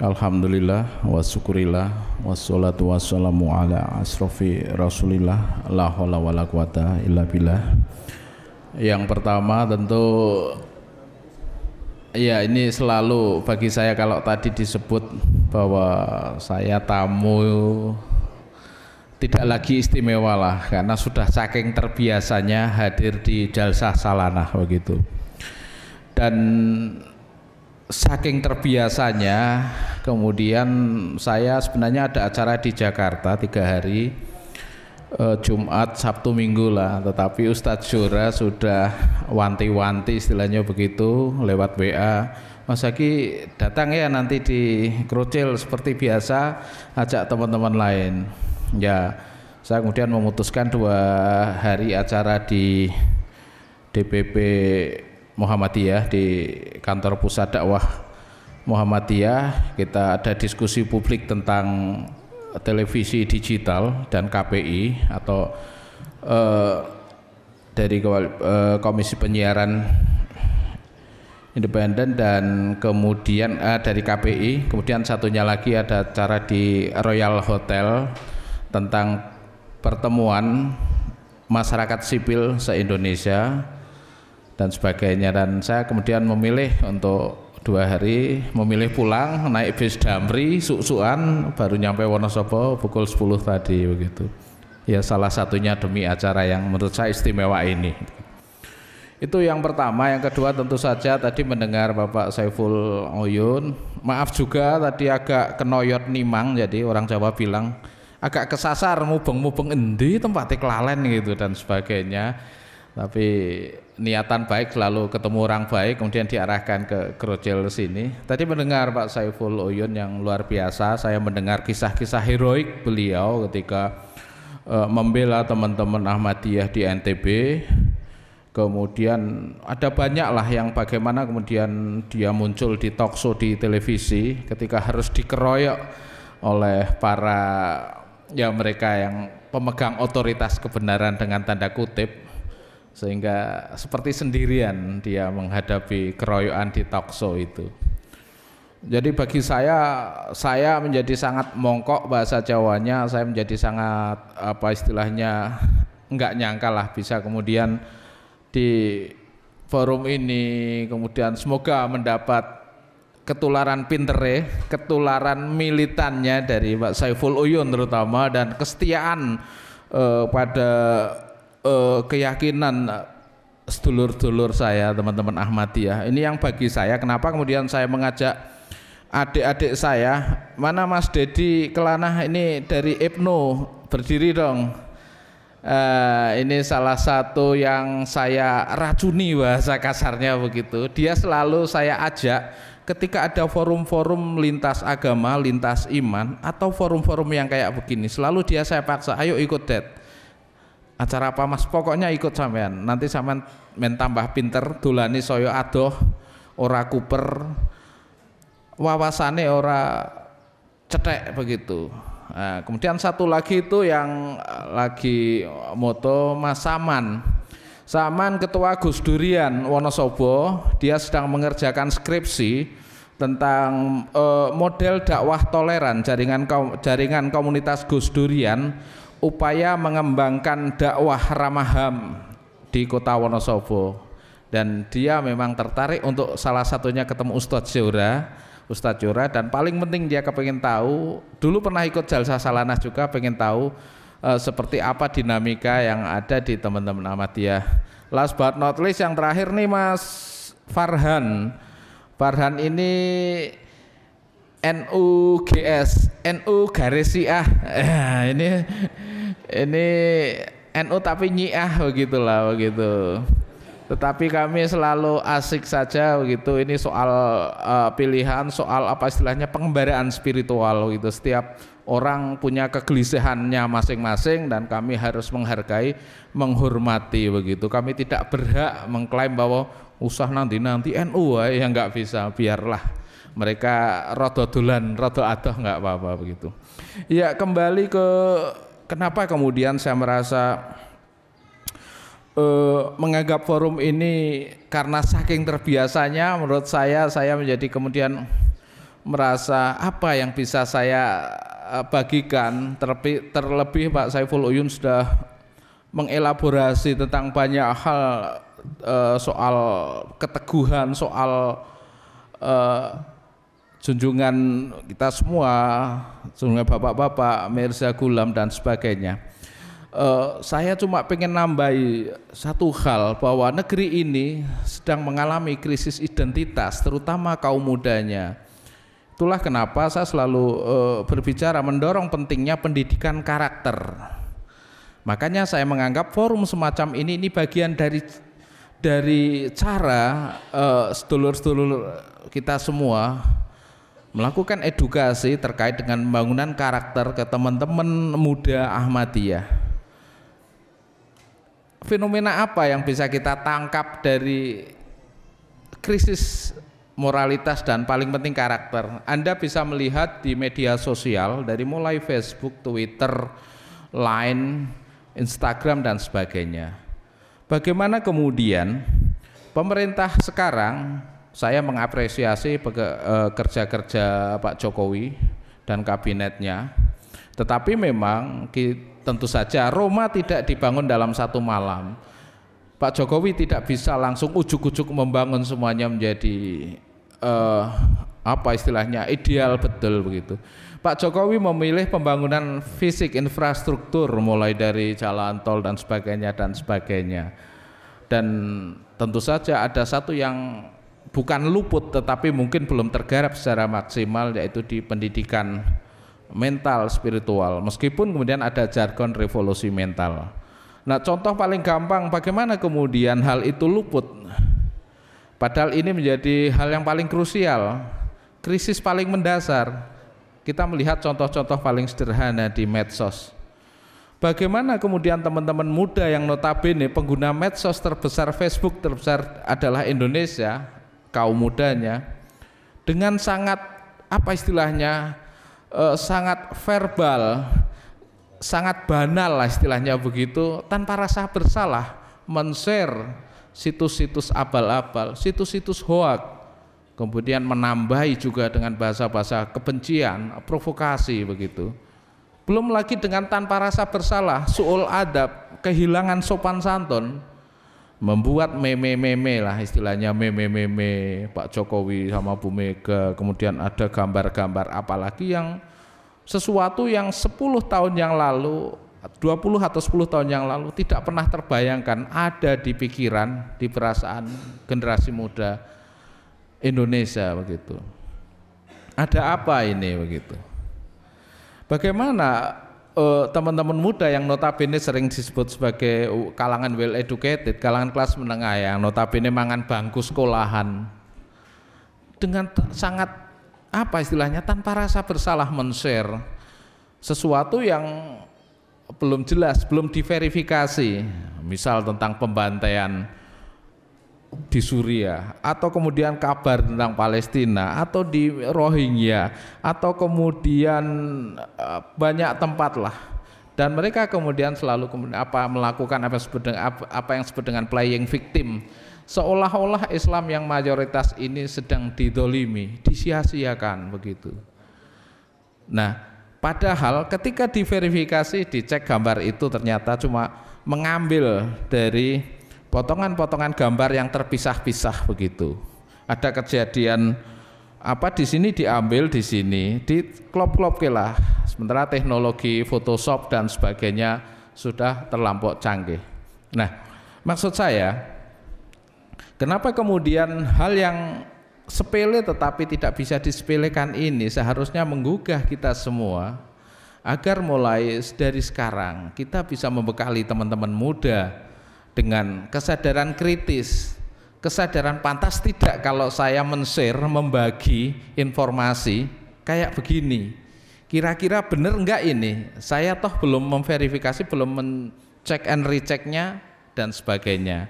Alhamdulillah wa syukurillah wassalatu wassalamu ala asrofi rasulillah la wa wala quwata illa billah. Yang pertama tentu ya ini selalu bagi saya kalau tadi disebut bahwa saya tamu tidak lagi istimewa lah karena sudah saking terbiasanya hadir di jalsah salanah begitu. Dan saking terbiasanya kemudian saya sebenarnya ada acara di Jakarta tiga hari eh, Jumat Sabtu Minggu lah tetapi Ustadz Syura sudah wanti-wanti istilahnya begitu lewat WA Mas Haki datang ya nanti di Krucil seperti biasa ajak teman-teman lain ya saya kemudian memutuskan dua hari acara di DPP Muhammadiyah di kantor pusat dakwah Muhammadiyah kita ada diskusi publik tentang eh, televisi digital dan KPI atau eh, dari eh, Komisi Penyiaran independen dan kemudian eh, dari KPI kemudian satunya lagi ada acara di Royal Hotel tentang pertemuan masyarakat sipil se-Indonesia dan sebagainya dan saya kemudian memilih untuk dua hari memilih pulang naik bis Damri suksuan baru nyampe Wonosobo pukul 10 tadi begitu ya salah satunya demi acara yang menurut saya istimewa ini itu yang pertama yang kedua tentu saja tadi mendengar Bapak Saiful Oyun maaf juga tadi agak kenoyot nimang jadi orang Jawa bilang agak kesasar mubeng-mubeng endi tempatnya kelalen gitu dan sebagainya tapi niatan baik selalu ketemu orang baik kemudian diarahkan ke Grojel sini. Tadi mendengar Pak Saiful Oyun yang luar biasa, saya mendengar kisah-kisah heroik beliau ketika uh, membela teman-teman Ahmadiyah di NTB. Kemudian ada banyaklah yang bagaimana kemudian dia muncul di Tokso di televisi ketika harus dikeroyok oleh para ya mereka yang pemegang otoritas kebenaran dengan tanda kutip sehingga seperti sendirian dia menghadapi keroyokan di Tokso itu. Jadi bagi saya, saya menjadi sangat mongkok bahasa Jawanya, saya menjadi sangat apa istilahnya enggak nyangka lah bisa kemudian di forum ini kemudian semoga mendapat ketularan pinter ya, ketularan militannya dari Pak Saiful Uyun terutama dan kesetiaan eh, pada uh, keyakinan eh, sedulur-dulur saya teman-teman Ahmadiyah ini yang bagi saya kenapa kemudian saya mengajak adik-adik saya mana Mas Dedi Kelana ini dari Ibnu berdiri dong uh, ini salah satu yang saya racuni bahasa kasarnya begitu dia selalu saya ajak ketika ada forum-forum lintas agama, lintas iman atau forum-forum yang kayak begini selalu dia saya paksa ayo ikut dad acara apa mas pokoknya ikut sampean nanti sampean men tambah pinter dolani soyo adoh ora kuper wawasane ora cetek begitu nah, kemudian satu lagi itu yang eh, lagi moto mas saman saman ketua Gus Durian Wonosobo dia sedang mengerjakan skripsi tentang eh, model dakwah toleran jaringan jaringan komunitas Gus Durian upaya mengembangkan dakwah ramaham di kota Wonosobo dan dia memang tertarik untuk salah satunya ketemu Ustadz Zura Ustadz Zura dan paling penting dia kepengen tahu dulu pernah ikut Jalsa salanah juga pengen tahu eh, seperti apa dinamika yang ada di teman-teman Ahmadiyah last but not least yang terakhir nih Mas Farhan Farhan ini NUGS, NU garis sih ah eh, ini ini NU tapi nyi nyiah begitulah begitu. Tetapi kami selalu asik saja begitu. Ini soal uh, pilihan, soal apa istilahnya pengembaraan spiritual gitu. Setiap orang punya kegelisahannya masing-masing dan kami harus menghargai, menghormati begitu. Kami tidak berhak mengklaim bahwa usah nanti-nanti NU eh, ya nggak bisa, biarlah mereka rada dolan, rada adoh nggak apa-apa begitu. Ya kembali ke kenapa kemudian saya merasa eh, menganggap forum ini karena saking terbiasanya menurut saya saya menjadi kemudian merasa apa yang bisa saya eh, bagikan terlebih, terlebih Pak Saiful Uyun sudah mengelaborasi tentang banyak hal eh, soal keteguhan soal eh, junjungan kita semua, junjungan bapak-bapak, Mirza Gulam dan sebagainya. Uh, saya cuma pengen nambahi satu hal bahwa negeri ini sedang mengalami krisis identitas, terutama kaum mudanya. Itulah kenapa saya selalu uh, berbicara mendorong pentingnya pendidikan karakter. Makanya saya menganggap forum semacam ini ini bagian dari dari cara uh, sedulur-sedulur kita semua melakukan edukasi terkait dengan pembangunan karakter ke teman-teman muda Ahmadiyah. Fenomena apa yang bisa kita tangkap dari krisis moralitas dan paling penting karakter? Anda bisa melihat di media sosial dari mulai Facebook, Twitter, Line, Instagram dan sebagainya. Bagaimana kemudian pemerintah sekarang saya mengapresiasi eh, kerja-kerja Pak Jokowi dan kabinetnya. Tetapi memang tentu saja Roma tidak dibangun dalam satu malam. Pak Jokowi tidak bisa langsung ujuk-ujuk membangun semuanya menjadi eh, apa istilahnya ideal betul begitu. Pak Jokowi memilih pembangunan fisik infrastruktur mulai dari jalan tol dan sebagainya dan sebagainya. Dan tentu saja ada satu yang bukan luput tetapi mungkin belum tergarap secara maksimal yaitu di pendidikan mental spiritual meskipun kemudian ada jargon revolusi mental. Nah, contoh paling gampang bagaimana kemudian hal itu luput. Padahal ini menjadi hal yang paling krusial, krisis paling mendasar. Kita melihat contoh-contoh paling sederhana di medsos. Bagaimana kemudian teman-teman muda yang notabene pengguna medsos terbesar Facebook terbesar adalah Indonesia kaum mudanya dengan sangat apa istilahnya eh, sangat verbal sangat banal lah istilahnya begitu tanpa rasa bersalah men-share situs-situs abal-abal situs-situs hoak kemudian menambahi juga dengan bahasa-bahasa kebencian provokasi begitu belum lagi dengan tanpa rasa bersalah suul adab kehilangan sopan santun membuat meme-meme lah istilahnya meme-meme Pak Jokowi sama Bu Mega kemudian ada gambar-gambar apalagi yang sesuatu yang 10 tahun yang lalu 20 atau 10 tahun yang lalu tidak pernah terbayangkan ada di pikiran, di perasaan generasi muda Indonesia begitu. Ada apa ini begitu? Bagaimana Eh, teman-teman muda yang notabene sering disebut sebagai kalangan well educated, kalangan kelas menengah yang notabene mangan bangku sekolahan dengan sangat apa istilahnya tanpa rasa bersalah men-share sesuatu yang belum jelas, belum diverifikasi, misal tentang pembantaian di Suriah atau kemudian kabar tentang Palestina atau di Rohingya atau kemudian eh, banyak tempat lah dan mereka kemudian selalu kemudian apa melakukan apa apa yang disebut dengan playing victim seolah-olah Islam yang mayoritas ini sedang didolimi disia-siakan begitu nah padahal ketika diverifikasi dicek gambar itu ternyata cuma mengambil dari potongan-potongan gambar yang terpisah-pisah begitu. Ada kejadian apa di sini diambil di sini, di klop-klop lah. Sementara teknologi Photoshop dan sebagainya sudah terlampau canggih. Nah, maksud saya, kenapa kemudian hal yang sepele tetapi tidak bisa disepelekan ini seharusnya menggugah kita semua agar mulai dari sekarang kita bisa membekali teman-teman muda dengan kesadaran kritis kesadaran pantas tidak kalau saya men-share membagi informasi kayak begini kira-kira benar enggak ini saya toh belum memverifikasi belum mencek and rechecknya dan sebagainya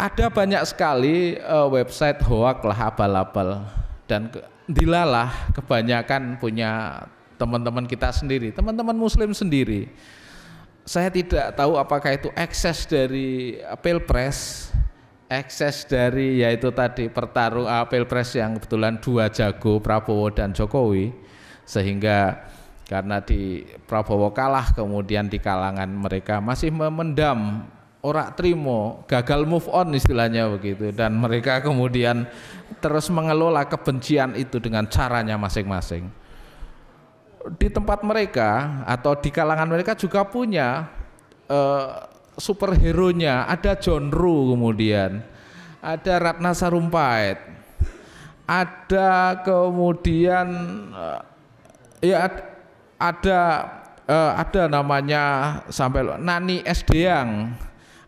ada banyak sekali uh, website hoak lah abal-abal dan ke, dilalah kebanyakan punya teman-teman kita sendiri teman-teman muslim sendiri saya tidak tahu apakah itu ekses dari eh, pilpres, ekses dari yaitu tadi pertarung uh, eh, pilpres yang kebetulan dua jago Prabowo dan Jokowi, sehingga karena di Prabowo kalah kemudian di kalangan mereka masih memendam orak trimo gagal move on istilahnya begitu dan mereka kemudian terus mengelola kebencian itu dengan caranya masing-masing di tempat mereka atau di kalangan mereka juga punya uh, superhero-nya, ada John Ru kemudian, ada Ratna Sarumpait, ada kemudian uh, ya ada uh, ada namanya sampai Nani S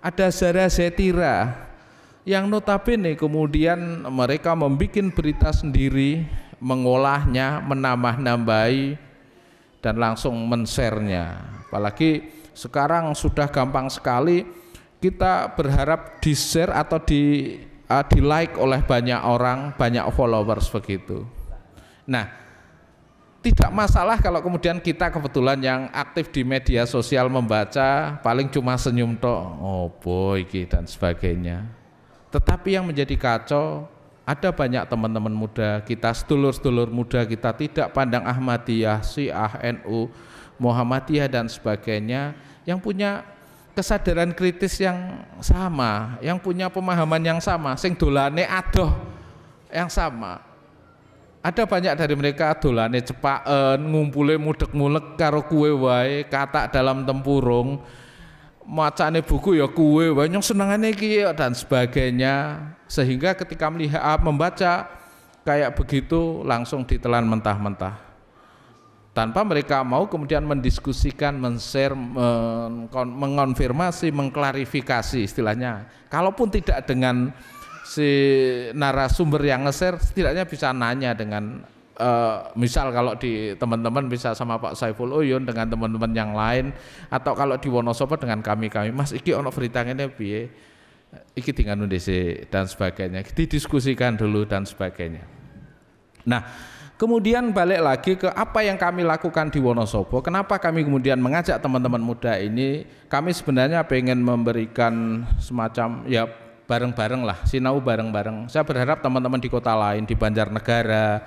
ada Zara Zetira yang notabene kemudian mereka membuat berita sendiri, mengolahnya, menambah-nambahi dan langsung men-share-nya. Apalagi sekarang sudah gampang sekali kita berharap di-share atau di uh, di-like oleh banyak orang, banyak followers begitu. Nah, tidak masalah kalau kemudian kita kebetulan yang aktif di media sosial membaca paling cuma senyum toh oh boy dan sebagainya tetapi yang menjadi kacau ada banyak teman-teman muda, kita sedulur-sedulur muda, kita tidak pandang Ahmadiyah, Syiah, NU, Muhammadiyah dan sebagainya yang punya kesadaran kritis yang sama, yang punya pemahaman yang sama, sing dolane adoh yang sama. Ada banyak dari mereka dolane cepaken, ngumpule mudek-mulek karo kue wae, katak dalam tempurung, macane buku ya kue wae, nyong senengane iki ya, dan sebagainya sehingga ketika melihat ah, membaca kayak begitu langsung ditelan mentah-mentah tanpa mereka mau kemudian mendiskusikan, men-share, mengonfirmasi, mengklarifikasi istilahnya. Kalaupun tidak dengan si narasumber yang nge-share, setidaknya bisa nanya dengan uh, misal kalau di teman-teman bisa sama Pak Saiful Uyun dengan teman-teman yang lain atau kalau di Wonosobo dengan kami-kami, Mas iki ono berita ini iki tinggal DC dan sebagainya. Didiskusikan dulu dan sebagainya. Nah, kemudian balik lagi ke apa yang kami lakukan di Wonosobo. Kenapa kami kemudian mengajak teman-teman muda ini? Kami sebenarnya pengen memberikan semacam ya bareng-bareng lah, sinau bareng-bareng. Saya berharap teman-teman di kota lain, di Banjarnegara,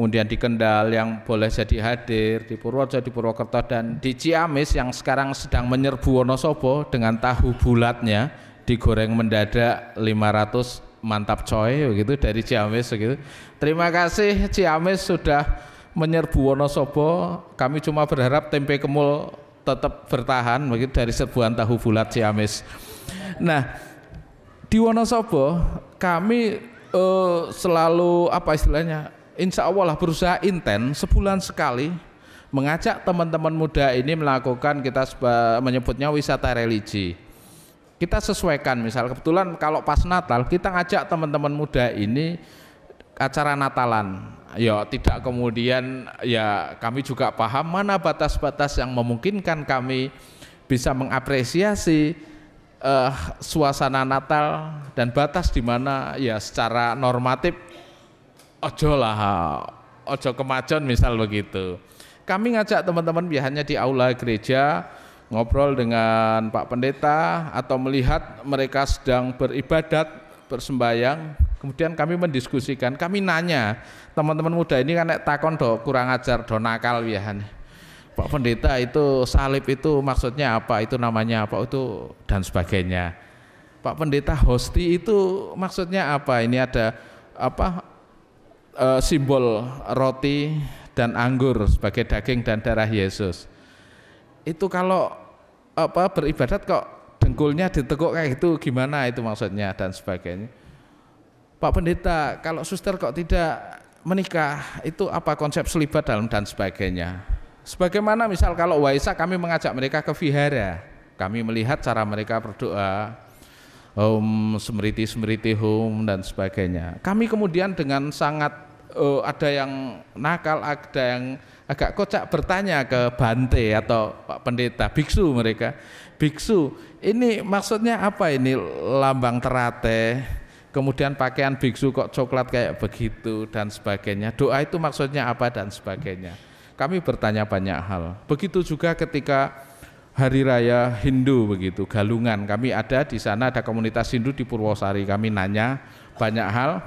kemudian di Kendal yang boleh jadi hadir, di Purworejo, di Purwokerto, dan di Ciamis yang sekarang sedang menyerbu Wonosobo dengan tahu bulatnya, digoreng mendadak 500 mantap coy begitu dari Ciamis begitu. Terima kasih Ciamis sudah menyerbu Wonosobo. Kami cuma berharap tempe kemul tetap bertahan begitu dari serbuan tahu bulat Ciamis. Nah, di Wonosobo kami uh, selalu apa istilahnya? Insya Allah lah berusaha intens sebulan sekali mengajak teman-teman muda ini melakukan kita menyebutnya wisata religi kita sesuaikan misal kebetulan kalau pas Natal kita ngajak teman-teman muda ini acara Natalan ya tidak kemudian ya kami juga paham mana batas-batas yang memungkinkan kami bisa mengapresiasi uh, suasana Natal dan batas di mana ya secara normatif ojo lah ojo kemajon misal begitu kami ngajak teman-teman biasanya ya, di aula gereja ngobrol dengan Pak Pendeta atau melihat mereka sedang beribadat, bersembayang, kemudian kami mendiskusikan, kami nanya, teman-teman muda ini kan takon do kurang ajar, do nakal ya, Pak Pendeta itu salib itu maksudnya apa, itu namanya apa, itu dan sebagainya. Pak Pendeta hosti itu maksudnya apa? Ini ada apa e, simbol roti dan anggur sebagai daging dan darah Yesus itu kalau apa beribadat kok dengkulnya ditekuk kayak gitu gimana itu maksudnya dan sebagainya. Pak pendeta, kalau suster kok tidak menikah itu apa konsep selibat dalam dan sebagainya. Sebagaimana misal kalau Waisa kami mengajak mereka ke vihara, kami melihat cara mereka berdoa, Om um, semeriti Semriti Hum dan sebagainya. Kami kemudian dengan sangat uh, ada yang nakal, ada yang agak kocak bertanya ke Bante atau Pak Pendeta, biksu mereka. Biksu, ini maksudnya apa ini lambang terate? Kemudian pakaian biksu kok coklat kayak begitu dan sebagainya. Doa itu maksudnya apa dan sebagainya. Kami bertanya banyak hal. Begitu juga ketika hari raya Hindu begitu, galungan. Kami ada di sana ada komunitas Hindu di Purwosari. Kami nanya banyak hal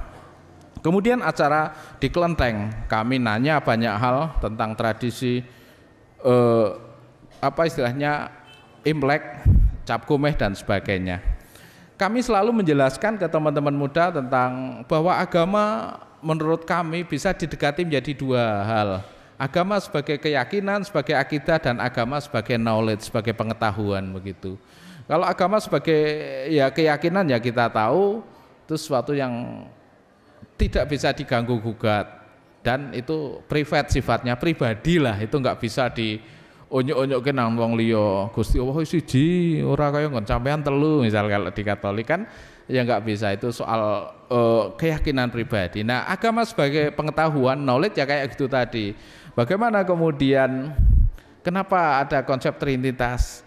Kemudian acara di Kelenteng, kami nanya banyak hal tentang tradisi eh, apa istilahnya Imlek, Cap Gomeh dan sebagainya. Kami selalu menjelaskan ke teman-teman muda tentang bahwa agama menurut kami bisa didekati menjadi dua hal. Agama sebagai keyakinan, sebagai akidah dan agama sebagai knowledge, sebagai pengetahuan begitu. Kalau agama sebagai ya keyakinan ya kita tahu itu sesuatu yang tidak bisa diganggu gugat dan itu privat sifatnya pribadi lah itu nggak bisa di onyok-onyok ke nang wong liyo Gusti Allah siji ora kaya ngon sampean telu misal kalau di Katolik kan ya nggak bisa itu soal uh, keyakinan pribadi nah agama sebagai pengetahuan knowledge ya kayak gitu tadi bagaimana kemudian kenapa ada konsep trinitas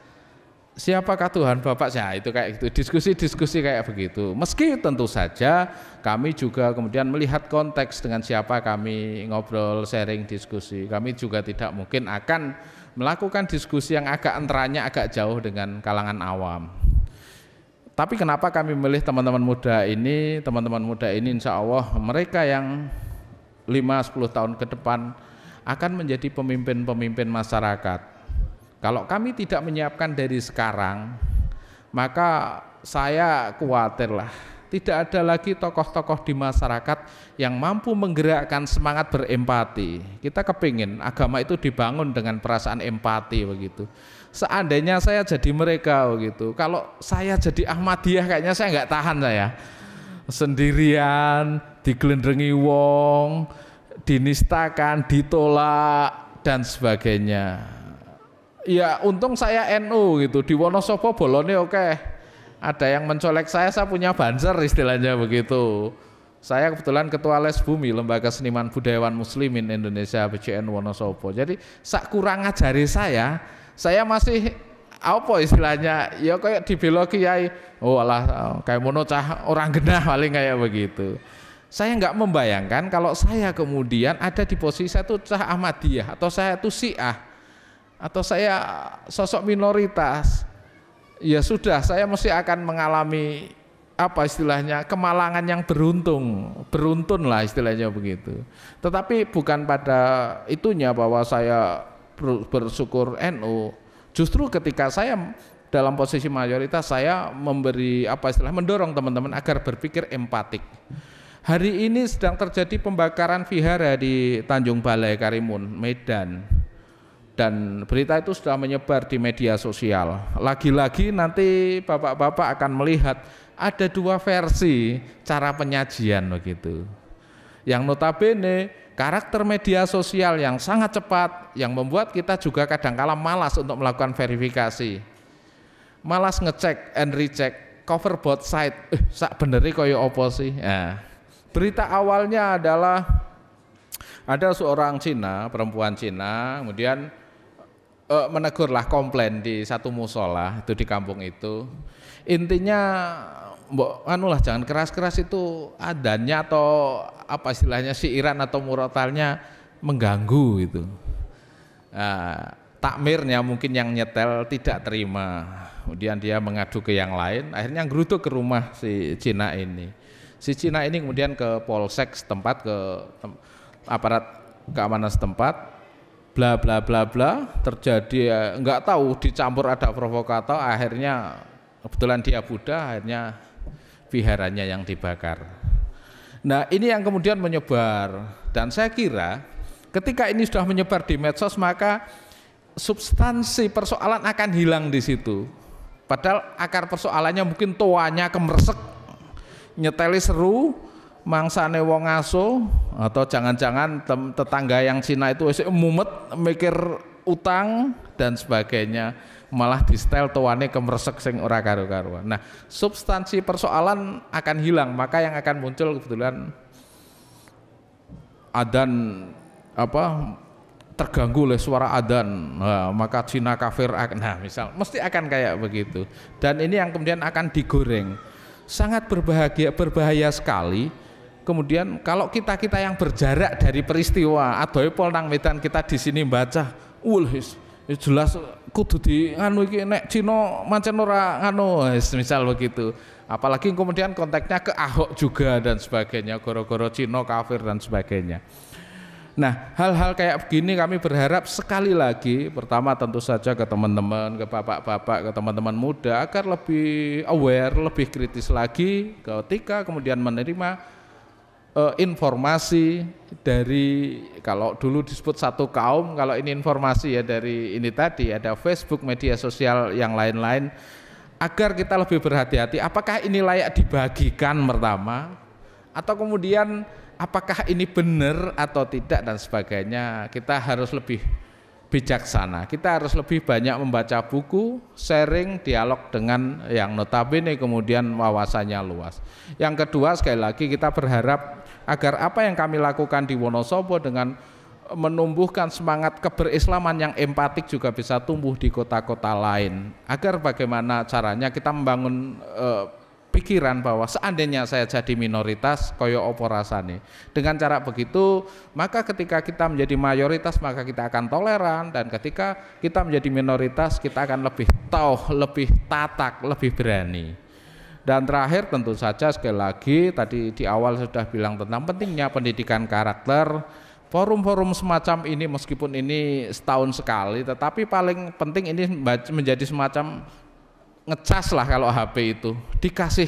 siapakah Tuhan Bapak saya itu kayak gitu diskusi-diskusi kayak begitu meski tentu saja kami juga kemudian melihat konteks dengan siapa kami ngobrol sharing diskusi kami juga tidak mungkin akan melakukan diskusi yang agak enteranya agak jauh dengan kalangan awam tapi kenapa kami memilih teman-teman muda ini teman-teman muda ini insya Allah mereka yang 5-10 tahun ke depan akan menjadi pemimpin-pemimpin masyarakat kalau kami tidak menyiapkan dari sekarang, maka saya khawatirlah tidak ada lagi tokoh-tokoh di masyarakat yang mampu menggerakkan semangat berempati. Kita kepingin agama itu dibangun dengan perasaan empati begitu. Seandainya saya jadi mereka begitu, kalau saya jadi Ahmadiyah kayaknya saya nggak tahan saya sendirian, digelendrengi wong, dinistakan, ditolak dan sebagainya ya untung saya NU gitu di Wonosobo bolone oke ada yang mencolek saya saya punya banser istilahnya begitu saya kebetulan ketua les bumi lembaga seniman budayawan muslimin Indonesia BCN Wonosobo jadi sak kurang ajari saya saya masih apa istilahnya ya kayak di biologi ya oh alah kayak mono cah orang genah paling kayak begitu saya nggak membayangkan kalau saya kemudian ada di posisi saya cah Ahmadiyah atau saya tuh Syiah atau saya sosok minoritas, ya sudah saya mesti akan mengalami apa istilahnya kemalangan yang beruntung beruntun lah istilahnya begitu tetapi bukan pada itunya bahwa saya bersyukur NU justru ketika saya dalam posisi mayoritas saya memberi apa istilah mendorong teman-teman agar berpikir empatik hari ini sedang terjadi pembakaran vihara di Tanjung Balai Karimun Medan dan berita itu sudah menyebar di media sosial. Lagi-lagi nanti bapak-bapak akan melihat ada dua versi cara penyajian begitu. Yang notabene karakter media sosial yang sangat cepat yang membuat kita juga kadang-kala malas untuk melakukan verifikasi. Malas ngecek and recheck cover both side. Eh, sak beneri koyo opo sih? Nah, berita awalnya adalah ada seorang Cina, perempuan Cina, kemudian uh, eh, menegurlah komplain di satu musola itu di kampung itu. Intinya mbok anu lah jangan keras-keras itu adanya atau apa istilahnya si Iran atau murotalnya mengganggu itu. Uh, eh, takmirnya mungkin yang nyetel tidak terima. Kemudian dia mengadu ke yang lain, akhirnya gerutu ke rumah si Cina ini. Si Cina ini kemudian ke polsek setempat ke aparat keamanan setempat bla bla bla bla terjadi enggak eh, nggak tahu dicampur ada provokator akhirnya kebetulan dia Buddha akhirnya viharanya yang dibakar. Nah ini yang kemudian menyebar dan saya kira ketika ini sudah menyebar di medsos maka substansi persoalan akan hilang di situ. Padahal akar persoalannya mungkin tuanya kemersek, nyeteli seru, mangsane wong aso, atau jangan-jangan tetangga yang Cina itu mumet mikir utang dan sebagainya malah di style tuane kemeresek sing ora karu-karuan. Nah, substansi persoalan akan hilang, maka yang akan muncul kebetulan adan apa terganggu oleh suara adan nah, maka Cina kafir nah misal mesti akan kayak begitu dan ini yang kemudian akan digoreng sangat berbahagia berbahaya sekali Kemudian kalau kita-kita yang berjarak dari peristiwa atau pol nang medan kita di sini baca, ulis jelas kudu di nganu iki nek Cina mancen ora nganu misal begitu. Apalagi kemudian konteksnya ke Ahok juga dan sebagainya, goro-goro Cina kafir dan sebagainya. Nah, hal-hal kayak begini kami berharap sekali lagi, pertama tentu saja ke teman-teman, ke bapak-bapak, ke teman-teman muda agar lebih aware, lebih kritis lagi ketika kemudian menerima Eh, informasi dari kalau dulu disebut satu kaum, kalau ini informasi ya dari ini tadi ada Facebook, media sosial yang lain-lain agar kita lebih berhati-hati apakah ini layak dibagikan pertama atau kemudian apakah ini benar atau tidak dan sebagainya. Kita harus lebih bijaksana. Kita harus lebih banyak membaca buku, sharing, dialog dengan yang notabene kemudian wawasannya luas. Yang kedua sekali lagi kita berharap agar apa yang kami lakukan di Wonosobo dengan eh, menumbuhkan semangat keberislaman yang empatik juga bisa tumbuh di kota-kota lain agar bagaimana caranya kita membangun e, pikiran bahwa seandainya saya jadi minoritas koyo opo rasane dengan cara begitu maka ketika kita menjadi mayoritas maka kita akan toleran dan ketika kita menjadi minoritas kita akan lebih tahu lebih tatak lebih berani dan terakhir tentu saja sekali lagi tadi di awal sudah bilang tentang pentingnya pendidikan karakter. Forum-forum semacam ini meskipun ini setahun sekali tetapi paling penting ini menjadi semacam ngecas lah kalau HP itu. Dikasih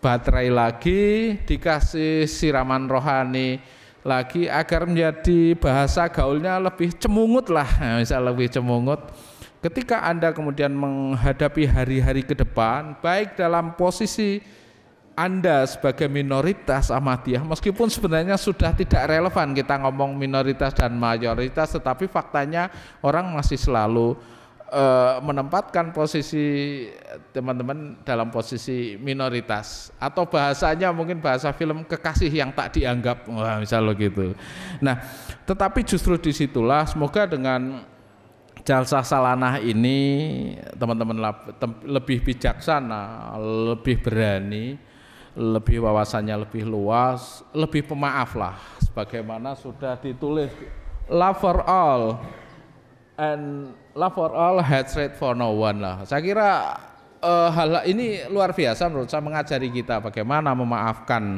baterai lagi, dikasih siraman rohani lagi agar menjadi bahasa gaulnya lebih cemungut lah, Misalnya misal lebih cemungut ketika Anda kemudian menghadapi hari-hari ke depan, baik dalam posisi Anda sebagai minoritas Ahmadiyah, meskipun sebenarnya sudah tidak relevan kita ngomong minoritas dan mayoritas, tetapi faktanya orang masih selalu uh, menempatkan posisi teman-teman dalam posisi minoritas atau bahasanya mungkin bahasa film kekasih yang tak dianggap misalnya gitu. Nah, tetapi justru disitulah semoga dengan Jalsa Salanah ini teman-teman lebih bijaksana, lebih berani, lebih wawasannya lebih luas, lebih pemaaf lah sebagaimana sudah ditulis love for all and love for all hatred for no one lah. Saya kira uh, hal ini luar biasa menurut saya mengajari kita bagaimana memaafkan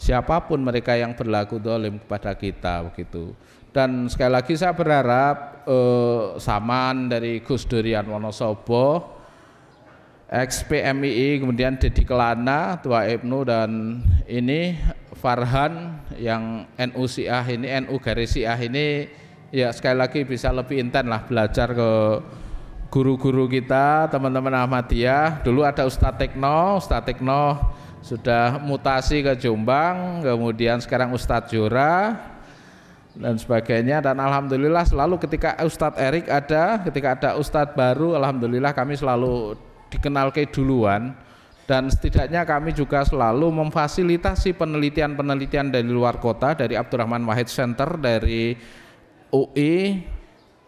siapapun mereka yang berlaku dolim kepada kita begitu dan sekali lagi saya berharap eh, Saman dari Gus Durian Wonosobo ex PMII, kemudian Dedi Kelana Tua Ibnu dan ini Farhan yang NU Siah ini NU garis Siah ini ya sekali lagi bisa lebih intens lah belajar ke guru-guru kita teman-teman Ahmadiyah dulu ada Ustadz Tekno Ustadz Tekno sudah mutasi ke Jombang kemudian sekarang Ustadz Jura dan sebagainya dan alhamdulillah selalu ketika Ustadz Erik ada ketika ada Ustadz baru alhamdulillah kami selalu dikenal ke duluan dan setidaknya kami juga selalu memfasilitasi penelitian-penelitian dari luar kota dari Abdurrahman Wahid Center dari UI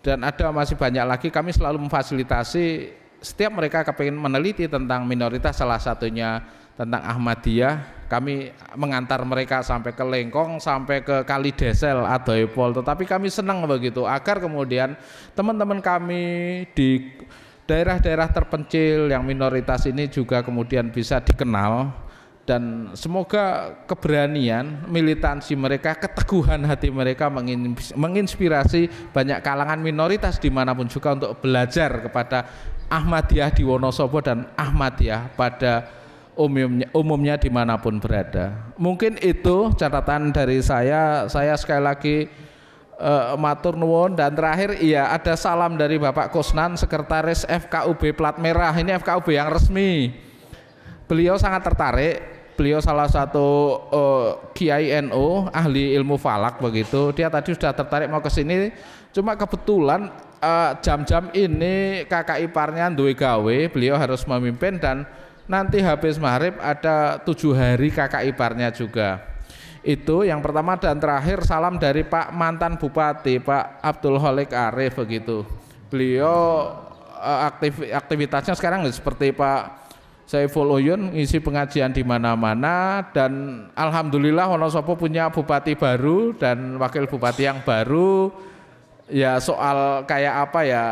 dan ada masih banyak lagi kami selalu memfasilitasi setiap mereka kepingin meneliti tentang minoritas salah satunya tentang Ahmadiyah kami mengantar mereka sampai ke Lengkong sampai ke Kali Desel atau Epol tetapi kami senang begitu agar kemudian teman-teman kami di daerah-daerah terpencil yang minoritas ini juga kemudian bisa dikenal dan semoga keberanian militansi mereka, keteguhan hati mereka menginspirasi banyak kalangan minoritas dimanapun juga untuk belajar kepada Ahmadiyah di Wonosobo dan Ahmadiyah pada umumnya, umumnya dimanapun berada. Mungkin itu catatan dari saya. Saya sekali lagi uh, matur nuwun dan terakhir iya ada salam dari Bapak Kusnan Sekretaris FKUB Plat Merah. Ini FKUB yang resmi. Beliau sangat tertarik beliau salah satu uh, kiai NU ahli ilmu falak begitu dia tadi sudah tertarik mau ke sini cuma kebetulan eh, jam-jam uh, ini kakak iparnya duwe gawe beliau harus memimpin dan nanti habis maghrib ada tujuh hari kakak iparnya juga itu yang pertama dan terakhir salam dari Pak mantan Bupati Pak Abdul Holik Arif begitu beliau eh, aktif, aktivitasnya sekarang ya seperti Pak Saiful Uyun ngisi pengajian di mana-mana dan alhamdulillah Wonosobo punya bupati baru dan wakil bupati yang baru Ya soal kayak apa ya,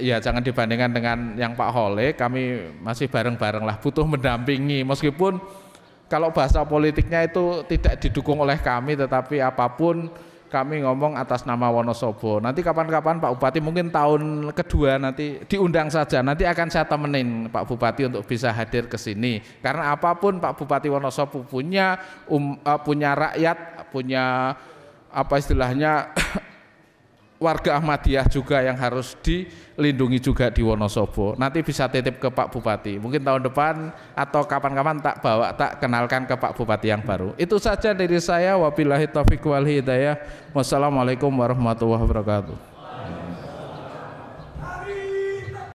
ya jangan dibandingkan dengan yang Pak Hole, kami masih bareng-bareng lah, butuh mendampingi meskipun kalau bahasa politiknya itu tidak didukung oleh kami tetapi apapun kami ngomong atas nama Wonosobo. Nanti kapan-kapan Pak Bupati mungkin tahun kedua nanti diundang saja. Nanti akan saya temenin Pak Bupati untuk bisa hadir ke sini. Karena apapun Pak Bupati Wonosobo punya um, uh, punya rakyat, punya apa istilahnya warga Ahmadiyah juga yang harus dilindungi juga di Wonosobo. Nanti bisa titip ke Pak Bupati. Mungkin tahun depan atau kapan-kapan tak bawa tak kenalkan ke Pak Bupati yang baru. Itu saja dari saya. Wabillahi taufiq wal hidayah. Wassalamualaikum warahmatullahi wabarakatuh.